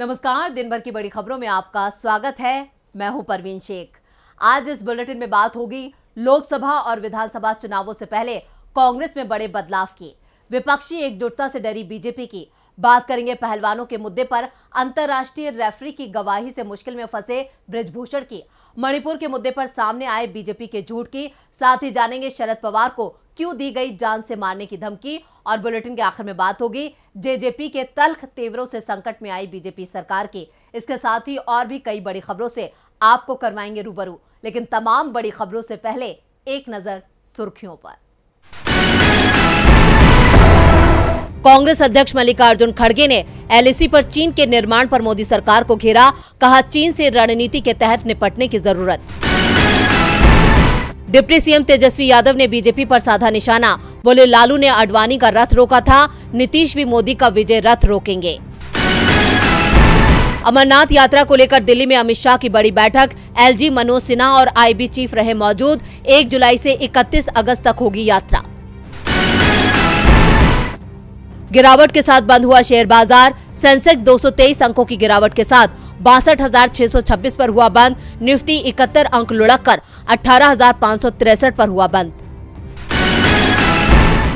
नमस्कार दिन भर की बड़ी खबरों में आपका स्वागत है मैं हूं परवीन शेख आज इस बुलेटिन में बात होगी लोकसभा और विधानसभा चुनावों से पहले कांग्रेस में बड़े बदलाव की विपक्षी एकजुटता से डरी बीजेपी की बात करेंगे पहलवानों के मुद्दे पर अंतर्राष्ट्रीय रेफरी की गवाही से मुश्किल में फंसे ब्रजभूषण की मणिपुर के मुद्दे पर सामने आए बीजेपी के झूठ की साथ ही जानेंगे शरद पवार को क्यों दी गई जान से मारने की धमकी और बुलेटिन के आखिर में बात होगी जेजेपी के तल्ख तेवरों से संकट में आई बीजेपी सरकार की इसके साथ ही और भी कई बड़ी खबरों से आपको करवाएंगे रूबरू लेकिन तमाम बड़ी खबरों से पहले एक नजर सुर्खियों पर कांग्रेस अध्यक्ष मल्लिकार्जुन खड़गे ने एलएसी पर चीन के निर्माण पर मोदी सरकार को घेरा कहा चीन से रणनीति के तहत निपटने की जरूरत डिप्टी सीएम तेजस्वी यादव ने बीजेपी पर साधा निशाना बोले लालू ने अडवाणी का रथ रोका था नीतीश भी मोदी का विजय रथ रोकेंगे अमरनाथ यात्रा को लेकर दिल्ली में अमित शाह की बड़ी बैठक एलजी मनोज सिन्हा और आईबी चीफ रहे मौजूद 1 जुलाई से 31 अगस्त तक होगी यात्रा गिरावट के साथ बंद हुआ शेयर बाजार सेंसेक्स दो अंकों की गिरावट के साथ बासठ पर हुआ बंद निफ्टी इकहत्तर अंक लुढ़क कर अठारह पर हुआ बंद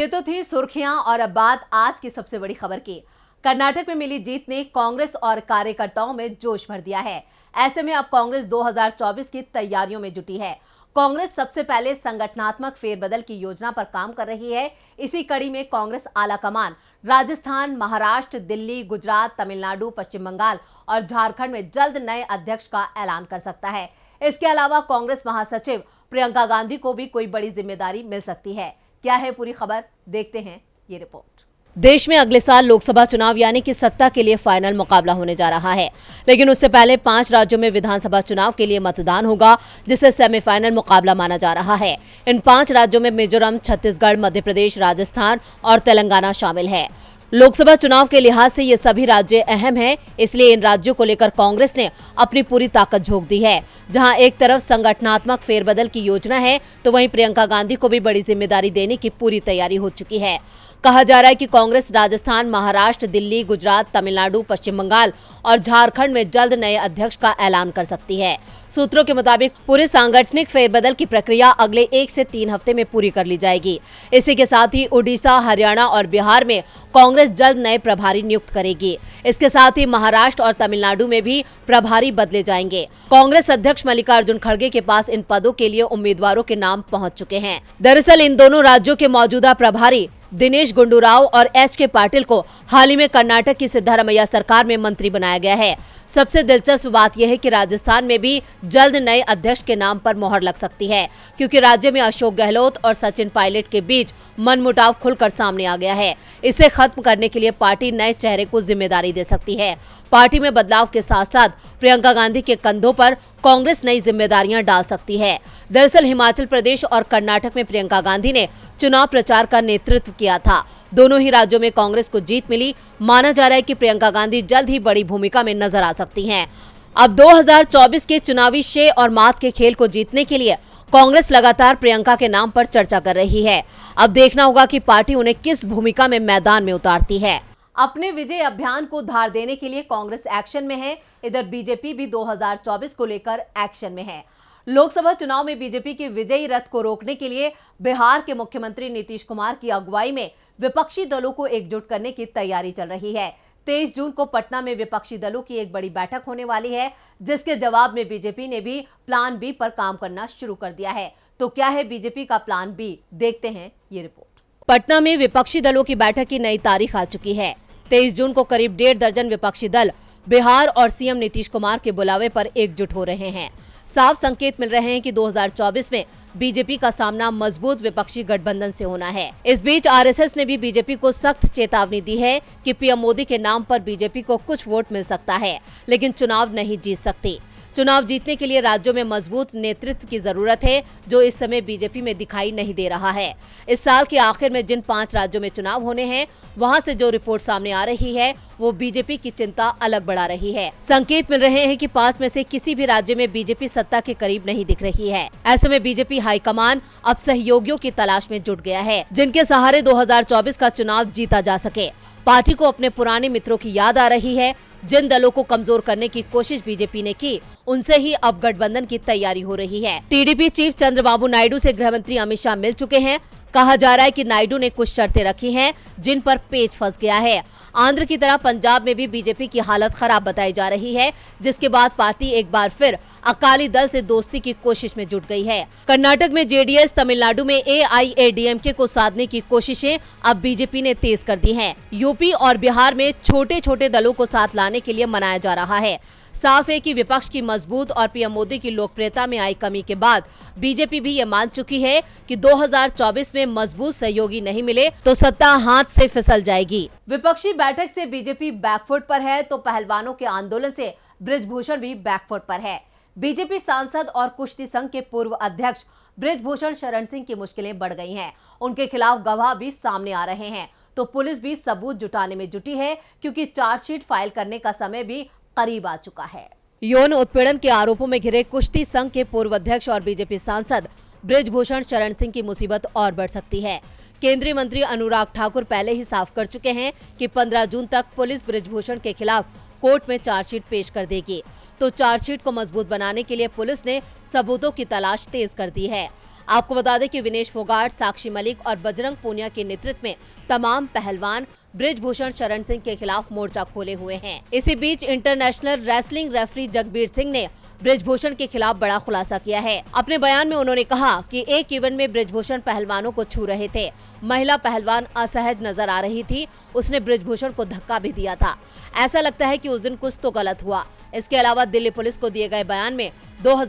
ये तो थी सुर्खियां और अब बात आज की सबसे बड़ी खबर की कर्नाटक में मिली जीत ने कांग्रेस और कार्यकर्ताओं में जोश भर दिया है ऐसे में अब कांग्रेस 2024 की तैयारियों में जुटी है कांग्रेस सबसे पहले संगठनात्मक फेरबदल की योजना पर काम कर रही है इसी कड़ी में कांग्रेस आला कमान राजस्थान महाराष्ट्र दिल्ली गुजरात तमिलनाडु पश्चिम बंगाल और झारखंड में जल्द नए अध्यक्ष का ऐलान कर सकता है इसके अलावा कांग्रेस महासचिव प्रियंका गांधी को भी कोई बड़ी जिम्मेदारी मिल सकती है क्या है पूरी खबर देखते हैं ये रिपोर्ट देश में अगले साल लोकसभा चुनाव यानी कि सत्ता के लिए फाइनल मुकाबला होने जा रहा है लेकिन उससे पहले पांच राज्यों में विधानसभा चुनाव के लिए मतदान होगा जिसे सेमीफाइनल मुकाबला माना जा रहा है इन पांच राज्यों में मिजोरम छत्तीसगढ़ मध्य प्रदेश राजस्थान और तेलंगाना शामिल है लोकसभा चुनाव के लिहाज से ये सभी राज्य अहम हैं इसलिए इन राज्यों को लेकर कांग्रेस ने अपनी पूरी ताकत झोंक दी है जहां एक तरफ संगठनात्मक फेरबदल की योजना है तो वहीं प्रियंका गांधी को भी बड़ी जिम्मेदारी देने की पूरी तैयारी हो चुकी है कहा जा रहा है कि कांग्रेस राजस्थान महाराष्ट्र दिल्ली गुजरात तमिलनाडु पश्चिम बंगाल और झारखंड में जल्द नए अध्यक्ष का ऐलान कर सकती है सूत्रों के मुताबिक पूरे सांगठनिक फेरबदल की प्रक्रिया अगले एक से तीन हफ्ते में पूरी कर ली जाएगी इसी के साथ ही उड़ीसा हरियाणा और बिहार में कांग्रेस जल्द नए प्रभारी नियुक्त करेगी इसके साथ ही महाराष्ट्र और तमिलनाडु में भी प्रभारी बदले जाएंगे कांग्रेस अध्यक्ष मल्लिकार्जुन खड़गे के पास इन पदों के लिए उम्मीदवारों के नाम पहुँच चुके हैं दरअसल इन दोनों राज्यों के मौजूदा प्रभारी दिनेश गुंडूराव और एच के पाटिल को हाल ही में कर्नाटक की सिद्धारमैया सरकार में मंत्री बनाया गया है सबसे दिलचस्प बात यह है कि राजस्थान में भी जल्द नए अध्यक्ष के नाम पर मोहर लग सकती है क्योंकि राज्य में अशोक गहलोत और सचिन पायलट के बीच मनमुटाव खुलकर सामने आ गया है इसे खत्म करने के लिए पार्टी नए चेहरे को जिम्मेदारी दे सकती है पार्टी में बदलाव के साथ साथ प्रियंका गांधी के कंधों पर कांग्रेस नई जिम्मेदारियां डाल सकती है दरअसल हिमाचल प्रदेश और कर्नाटक में प्रियंका गांधी ने चुनाव प्रचार का नेतृत्व किया था दोनों ही राज्यों में कांग्रेस को जीत मिली माना जा रहा है कि प्रियंका गांधी जल्द ही बड़ी भूमिका में नजर आ सकती हैं अब 2024 के चुनावी शे और मात के खेल को जीतने के लिए कांग्रेस लगातार प्रियंका के नाम पर चर्चा कर रही है अब देखना होगा कि पार्टी उन्हें किस भूमिका में मैदान में उतारती है अपने विजय अभियान को धार देने के लिए कांग्रेस एक्शन में है इधर बीजेपी भी 2024 को लेकर एक्शन में है लोकसभा चुनाव में बीजेपी के विजयी रथ को रोकने के लिए बिहार के मुख्यमंत्री नीतीश कुमार की अगुवाई में विपक्षी दलों को एकजुट करने की तैयारी चल रही है तेईस जून को पटना में विपक्षी दलों की एक बड़ी बैठक होने वाली है जिसके जवाब में बीजेपी ने भी प्लान बी पर काम करना शुरू कर दिया है तो क्या है बीजेपी का प्लान बी देखते हैं ये रिपोर्ट पटना में विपक्षी दलों की बैठक की नई तारीख आ चुकी है तेईस जून को करीब डेढ़ दर्जन विपक्षी दल बिहार और सीएम नीतीश कुमार के बुलावे पर एकजुट हो रहे हैं साफ संकेत मिल रहे हैं कि 2024 में बीजेपी का सामना मजबूत विपक्षी गठबंधन से होना है इस बीच आरएसएस ने भी बीजेपी को सख्त चेतावनी दी है कि पीएम मोदी के नाम पर बीजेपी को कुछ वोट मिल सकता है लेकिन चुनाव नहीं जीत सकती चुनाव जीतने के लिए राज्यों में मजबूत नेतृत्व की जरूरत है जो इस समय बीजेपी में दिखाई नहीं दे रहा है इस साल के आखिर में जिन पांच राज्यों में चुनाव होने हैं वहां से जो रिपोर्ट सामने आ रही है वो बीजेपी की चिंता अलग बढ़ा रही है संकेत मिल रहे हैं कि पांच में से किसी भी राज्य में बीजेपी सत्ता के करीब नहीं दिख रही है ऐसे में बीजेपी हाईकमान अब सहयोगियों की तलाश में जुट गया है जिनके सहारे दो का चुनाव जीता जा सके पार्टी को अपने पुराने मित्रों की याद आ रही है जिन दलों को कमजोर करने की कोशिश बीजेपी ने की उनसे ही अब गठबंधन की तैयारी हो रही है टीडीपी चीफ चंद्रबाबू नायडू से गृह मंत्री अमित शाह मिल चुके हैं कहा जा रहा है कि नायडू ने कुछ शर्तें रखी हैं जिन पर पेच फंस गया है आंध्र की तरह पंजाब में भी बीजेपी की हालत खराब बताई जा रही है जिसके बाद पार्टी एक बार फिर अकाली दल से दोस्ती की कोशिश में जुट गई है कर्नाटक में जेडीएस तमिलनाडु में एआईएडीएमके को साधने की कोशिशें अब बीजेपी ने तेज कर दी है यूपी और बिहार में छोटे छोटे दलों को साथ लाने बनाने के लिए मनाया जा रहा है साफ है कि विपक्ष की मजबूत और पीएम मोदी की लोकप्रियता में आई कमी के बाद बीजेपी भी ये मान चुकी है कि 2024 में मजबूत सहयोगी नहीं मिले तो सत्ता हाथ से फिसल जाएगी विपक्षी बैठक से बीजेपी बैकफुट पर है तो पहलवानों के आंदोलन से ब्रजभूषण भी बैकफुट पर है बीजेपी सांसद और कुश्ती संघ के पूर्व अध्यक्ष ब्रिजभूषण शरण सिंह की मुश्किलें बढ़ गई हैं उनके खिलाफ गवाह भी सामने आ रहे हैं तो पुलिस भी सबूत जुटाने में जुटी है क्योंकि चार्जशीट फाइल करने का समय भी करीब आ चुका है यौन उत्पीड़न के आरोपों में घिरे कुश्ती संघ के पूर्व अध्यक्ष और बीजेपी सांसद ब्रिजभूषण शरण सिंह की मुसीबत और बढ़ सकती है केंद्रीय मंत्री अनुराग ठाकुर पहले ही साफ कर चुके हैं कि 15 जून तक पुलिस ब्रिजभूषण के खिलाफ कोर्ट में चार्जशीट पेश कर देगी तो चार्जशीट को मजबूत बनाने के लिए पुलिस ने सबूतों की तलाश तेज कर दी है आपको बता दें कि विनेश फोगाट साक्षी मलिक और बजरंग पूनिया के नेतृत्व में तमाम पहलवान ब्रिजभूषण शरण सिंह के खिलाफ मोर्चा खोले हुए हैं इसी बीच international wrestling referee Jagbir Singh ने ब्रिजभूषण के खिलाफ बड़ा खुलासा किया है अपने बयान में उन्होंने कहा कि एक इवेंट में ब्रिजभूषण पहलवानों को छू रहे थे महिला पहलवान असहज नजर आ रही थी उसने ब्रिजभूषण को धक्का भी दिया था ऐसा लगता है कि उस दिन कुछ तो गलत हुआ इसके अलावा दिल्ली पुलिस को दिए गए बयान में दो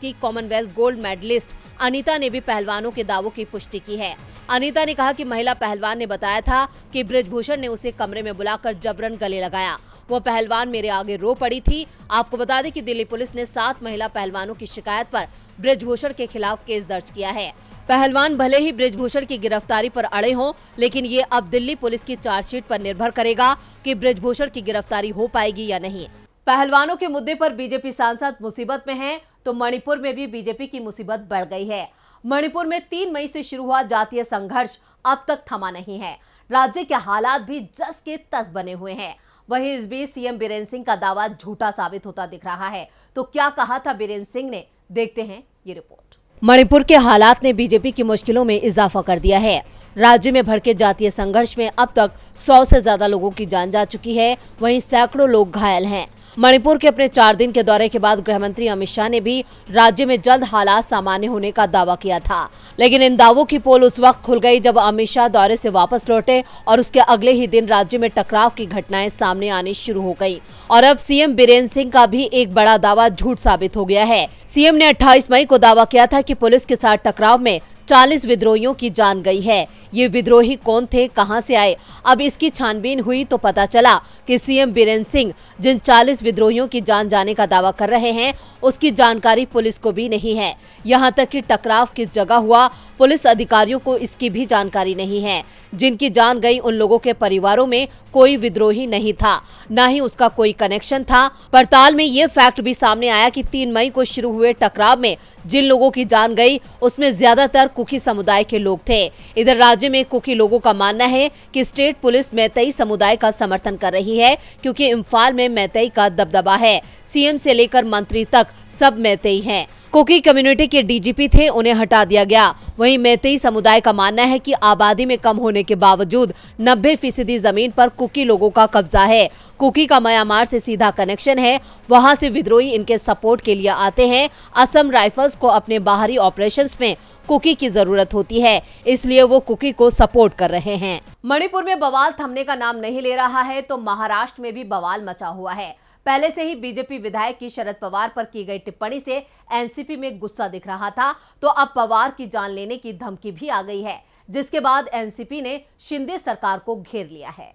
की कॉमनवेल्थ गोल्ड मेडलिस्ट अनीता ने भी पहलवानों के दावों की पुष्टि की है अनीता ने कहा कि महिला पहलवान ने बताया था कि ब्रजभूषण ने उसे कमरे में बुलाकर जबरन गले लगाया वो पहलवान मेरे आगे रो पड़ी थी आपको बता दें कि दिल्ली पुलिस ने सात महिला पहलवानों की शिकायत पर ब्रजभूषण के खिलाफ केस दर्ज किया है पहलवान भले ही ब्रजभूषण की गिरफ्तारी पर अड़े हों लेकिन ये अब दिल्ली पुलिस की चार्जशीट पर निर्भर करेगा कि ब्रजभूषण की गिरफ्तारी हो पाएगी या नहीं पहलवानों के मुद्दे पर बीजेपी सांसद मुसीबत में हैं तो मणिपुर में भी बीजेपी की मुसीबत बढ़ गई है मणिपुर में तीन मई से शुरू हुआ जातीय संघर्ष अब तक थमा नहीं है राज्य के हालात भी जस के तस बने हुए हैं वहीं इस बीच सीएम बीरेन्द्र सिंह का दावा झूठा साबित होता दिख रहा है तो क्या कहा था बीरेन्द्र सिंह ने देखते हैं ये रिपोर्ट मणिपुर के हालात ने बीजेपी की मुश्किलों में इजाफा कर दिया है राज्य में भड़के जातीय संघर्ष में अब तक सौ से ज्यादा लोगों की जान जा चुकी है वहीं सैकड़ों लोग घायल हैं मणिपुर के अपने चार दिन के दौरे के बाद गृह मंत्री अमित शाह ने भी राज्य में जल्द हालात सामान्य होने का दावा किया था लेकिन इन दावों की पोल उस वक्त खुल गई जब अमित शाह दौरे से वापस लौटे और उसके अगले ही दिन राज्य में टकराव की घटनाएं सामने आनी शुरू हो गयी और अब सीएम बीरेन्द्र सिंह का भी एक बड़ा दावा झूठ साबित हो गया है सीएम ने अट्ठाईस मई को दावा किया था की पुलिस के साथ टकराव में 40 विद्रोहियों की जान गई है ये विद्रोही कौन थे कहां से आए अब इसकी छानबीन हुई तो पता चला कि सीएम बीरेन्द्र सिंह जिन 40 विद्रोहियों की जान जाने का दावा कर रहे हैं उसकी जानकारी पुलिस को भी नहीं है यहां तक कि टकराव किस जगह हुआ पुलिस अधिकारियों को इसकी भी जानकारी नहीं है जिनकी जान गई उन लोगों के परिवारों में कोई विद्रोही नहीं था न ही उसका कोई कनेक्शन था पड़ताल में ये फैक्ट भी सामने आया की तीन मई को शुरू हुए टकराव में जिन लोगों की जान गई उसमें ज्यादातर कुकी समुदाय के लोग थे इधर राज्य में कुकी लोगों का मानना है कि स्टेट पुलिस मैतई समुदाय का समर्थन कर रही है क्योंकि इम्फाल में मैतई का दबदबा है सीएम से लेकर मंत्री तक सब मैतई हैं कुकी कम्युनिटी के डीजीपी थे उन्हें हटा दिया गया वहीं मैतेई समुदाय का मानना है कि आबादी में कम होने के बावजूद 90 फीसदी जमीन पर कुकी लोगों का कब्जा है कुकी का म्यांमार से सीधा कनेक्शन है वहां से विद्रोही इनके सपोर्ट के लिए आते हैं असम राइफल्स को अपने बाहरी ऑपरेशन में कुकी की जरूरत होती है इसलिए वो कुकी को सपोर्ट कर रहे हैं मणिपुर में बवाल थमने का नाम नहीं ले रहा है तो महाराष्ट्र में भी बवाल मचा हुआ है पहले से ही बीजेपी विधायक की शरद पवार पर की गई टिप्पणी से एनसीपी में गुस्सा दिख रहा था तो अब पवार की जान लेने की धमकी भी आ गई है जिसके बाद एनसीपी ने शिंदे सरकार को घेर लिया है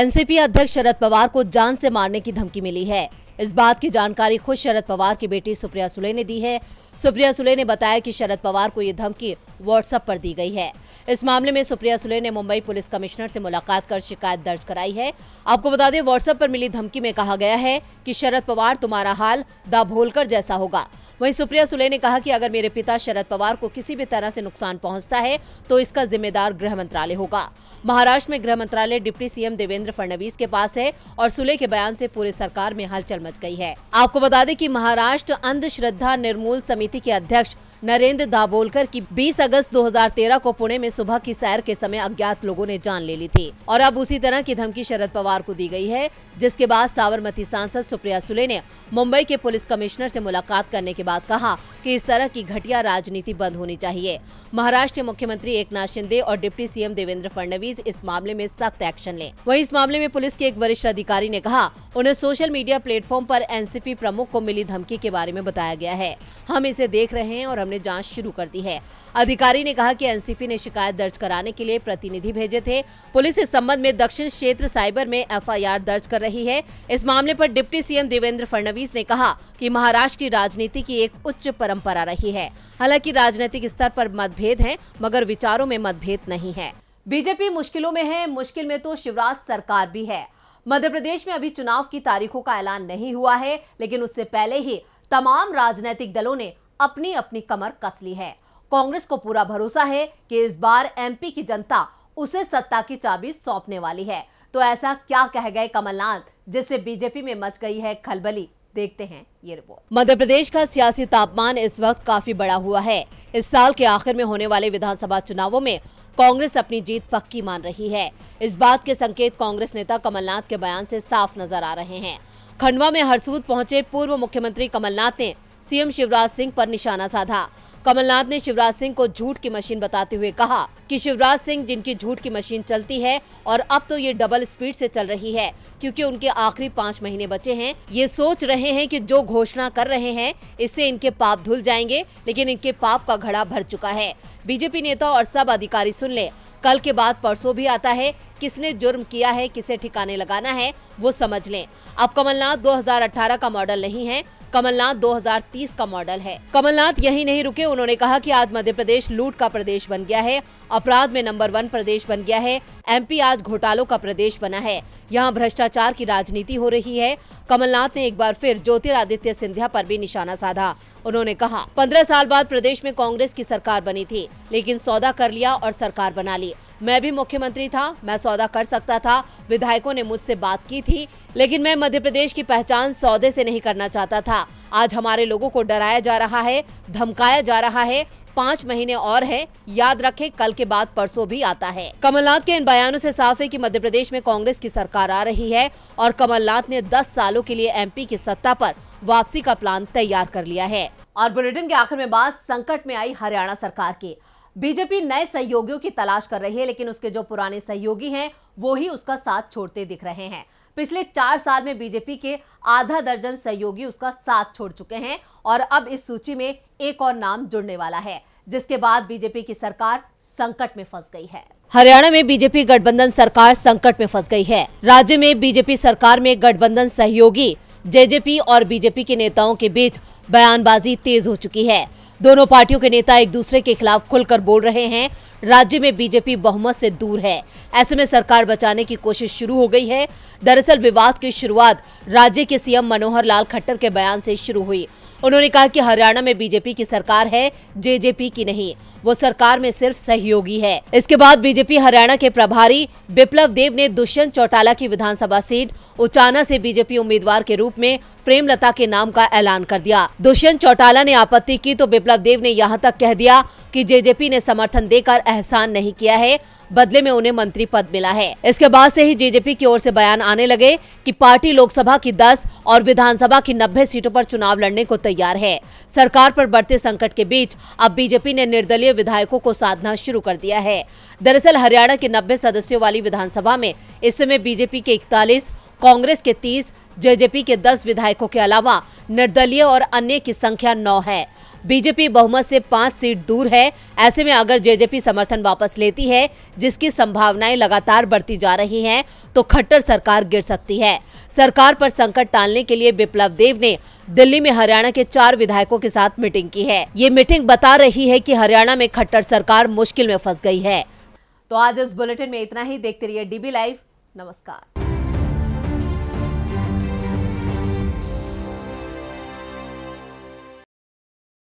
एनसीपी अध्यक्ष शरद पवार को जान से मारने की धमकी मिली है इस बात की जानकारी खुद शरद पवार की बेटी सुप्रिया सुले ने दी है सुप्रिया सुले ने बताया कि शरद पवार को ये धमकी व्हाट्सएप पर दी गई है इस मामले में सुप्रिया सुले ने मुंबई पुलिस कमिश्नर से मुलाकात कर शिकायत दर्ज कराई है आपको बता दें व्हाट्सएप पर मिली धमकी में कहा गया है कि शरद पवार तुम्हारा हाल दाभोलकर जैसा होगा वहीं सुप्रिया सुले ने कहा कि अगर मेरे पिता शरद पवार को किसी भी तरह से नुकसान पहुंचता है तो इसका जिम्मेदार गृह मंत्रालय होगा महाराष्ट्र में गृह मंत्रालय डिप्टी सीएम देवेंद्र फडणवीस के पास है और सुले के बयान से पूरे सरकार में हलचल मच गई है आपको बता दें की महाराष्ट्र अंधश्रद्धा निर्मूल समिति के अध्यक्ष नरेंद्र दाबोलकर की 20 अगस्त 2013 को पुणे में सुबह की सैर के समय अज्ञात लोगों ने जान ले ली थी और अब उसी तरह की धमकी शरद पवार को दी गई है जिसके बाद साबरमती सांसद सुप्रिया सुले ने मुंबई के पुलिस कमिश्नर से मुलाकात करने के बाद कहा कि इस तरह की घटिया राजनीति बंद होनी चाहिए महाराष्ट्र के मुख्यमंत्री एक शिंदे और डिप्टी सीएम देवेंद्र फडणवीस इस मामले में सख्त एक्शन ले वही इस मामले में पुलिस के एक वरिष्ठ अधिकारी ने कहा उन्हें सोशल मीडिया प्लेटफॉर्म आरोप एनसीपी प्रमुख को मिली धमकी के बारे में बताया गया है हम इसे देख रहे हैं और हमने ने जांच शुरू कर दी है अधिकारी ने कहा कि एनसीपी ने शिकायत दर्ज कराने के लिए प्रतिनिधि भेजे थे पुलिस इस संबंध में दक्षिण क्षेत्र साइबर में एफआईआर दर्ज कर रही है इस मामले पर डिप्टी सीएम देवेंद्र फडणवीस ने कहा कि महाराष्ट्र की राजनीति की एक उच्च परंपरा रही है हालांकि राजनीतिक स्तर पर मतभेद है मगर विचारों में मतभेद नहीं है बीजेपी मुश्किलों में है मुश्किल में तो शिवराज सरकार भी है मध्य प्रदेश में अभी चुनाव की तारीखों का ऐलान नहीं हुआ है लेकिन उससे पहले ही तमाम राजनीतिक दलों ने अपनी अपनी कमर कस ली है कांग्रेस को पूरा भरोसा है कि इस बार एमपी की जनता उसे सत्ता की चाबी सौंपने वाली है तो ऐसा क्या कह गए कमलनाथ जिससे बीजेपी में मच गई है खलबली देखते हैं ये रिपोर्ट मध्य प्रदेश का सियासी तापमान इस वक्त काफी बड़ा हुआ है इस साल के आखिर में होने वाले विधानसभा चुनावों में कांग्रेस अपनी जीत पक्की मान रही है इस बात के संकेत कांग्रेस नेता कमलनाथ के बयान से साफ नजर आ रहे हैं खंडवा में हरसूद पहुंचे पूर्व मुख्यमंत्री कमलनाथ ने सीएम शिवराज सिंह पर निशाना साधा कमलनाथ ने शिवराज सिंह को झूठ की मशीन बताते हुए कहा कि शिवराज सिंह जिनकी झूठ की मशीन चलती है और अब तो ये डबल स्पीड से चल रही है क्योंकि उनके आखिरी पाँच महीने बचे हैं ये सोच रहे हैं कि जो घोषणा कर रहे हैं इससे इनके पाप धुल जाएंगे लेकिन इनके पाप का घड़ा भर चुका है बीजेपी नेता और सब अधिकारी सुन ले कल के बाद परसों भी आता है किसने जुर्म किया है किसे ठिकाने लगाना है वो समझ लें अब कमलनाथ 2018 का मॉडल नहीं है कमलनाथ 2030 का मॉडल है कमलनाथ यही नहीं रुके उन्होंने कहा कि आज मध्य प्रदेश लूट का प्रदेश बन गया है अपराध में नंबर वन प्रदेश बन गया है एमपी आज घोटालों का प्रदेश बना है यहाँ भ्रष्टाचार की राजनीति हो रही है कमलनाथ ने एक बार फिर ज्योतिरादित्य सिंधिया पर भी निशाना साधा उन्होंने कहा पंद्रह साल बाद प्रदेश में कांग्रेस की सरकार बनी थी लेकिन सौदा कर लिया और सरकार बना ली मैं भी मुख्यमंत्री था मैं सौदा कर सकता था विधायकों ने मुझसे बात की थी लेकिन मैं मध्य प्रदेश की पहचान सौदे से नहीं करना चाहता था आज हमारे लोगों को डराया जा रहा है धमकाया जा रहा है पाँच महीने और है याद रखें कल के बाद परसों भी आता है कमलनाथ के इन बयानों से साफ है कि मध्य प्रदेश में कांग्रेस की सरकार आ रही है और कमलनाथ ने 10 सालों के लिए एमपी की सत्ता पर वापसी का प्लान तैयार कर लिया है और बुलेटिन के आखिर में बात संकट में आई हरियाणा सरकार की बीजेपी नए सहयोगियों की तलाश कर रही है लेकिन उसके जो पुराने सहयोगी हैं वो ही उसका साथ छोड़ते दिख रहे हैं पिछले चार साल में बीजेपी के आधा दर्जन सहयोगी उसका साथ छोड़ चुके हैं और अब इस सूची में एक और नाम जुड़ने वाला है जिसके बाद बीजेपी की सरकार संकट में फंस गई है हरियाणा में बीजेपी गठबंधन सरकार संकट में फंस गई है राज्य में बीजेपी सरकार में गठबंधन सहयोगी जेजेपी और बीजेपी के नेताओं के बीच बयानबाजी तेज हो चुकी है दोनों पार्टियों के नेता एक दूसरे के खिलाफ खुलकर बोल रहे हैं राज्य में बीजेपी बहुमत से दूर है ऐसे में सरकार बचाने की कोशिश शुरू हो गई है दरअसल विवाद की शुरुआत राज्य के सीएम मनोहर लाल खट्टर के बयान से शुरू हुई उन्होंने कहा कि हरियाणा में बीजेपी की सरकार है जेजेपी की नहीं वो सरकार में सिर्फ सहयोगी है इसके बाद बीजेपी हरियाणा के प्रभारी बिप्लव देव ने दुष्यंत चौटाला की विधानसभा सीट उचाना से बीजेपी उम्मीदवार के रूप में प्रेमलता के नाम का ऐलान कर दिया दुष्यंत चौटाला ने आपत्ति की तो विप्लव देव ने यहाँ तक कह दिया कि जेजेपी ने समर्थन देकर एहसान नहीं किया है बदले में उन्हें मंत्री पद मिला है इसके बाद से ही जेजेपी की ओर से बयान आने लगे कि पार्टी लोकसभा की 10 और विधानसभा की 90 सीटों पर चुनाव लड़ने को तैयार है सरकार पर बढ़ते संकट के बीच अब बीजेपी ने निर्दलीय विधायकों को साधना शुरू कर दिया है दरअसल हरियाणा के नब्बे सदस्यों वाली विधानसभा में इस समय बीजेपी के इकतालीस कांग्रेस के तीस जेजेपी के दस विधायकों के अलावा निर्दलीय और अन्य की संख्या नौ है बीजेपी बहुमत से पांच सीट दूर है ऐसे में अगर जेजेपी समर्थन वापस लेती है जिसकी संभावनाएं लगातार बढ़ती जा रही हैं, तो खट्टर सरकार गिर सकती है सरकार पर संकट टालने के लिए विप्लव देव ने दिल्ली में हरियाणा के चार विधायकों के साथ मीटिंग की है ये मीटिंग बता रही है की हरियाणा में खट्टर सरकार मुश्किल में फंस गई है तो आज इस बुलेटिन में इतना ही देखते रहिए डीबी लाइव नमस्कार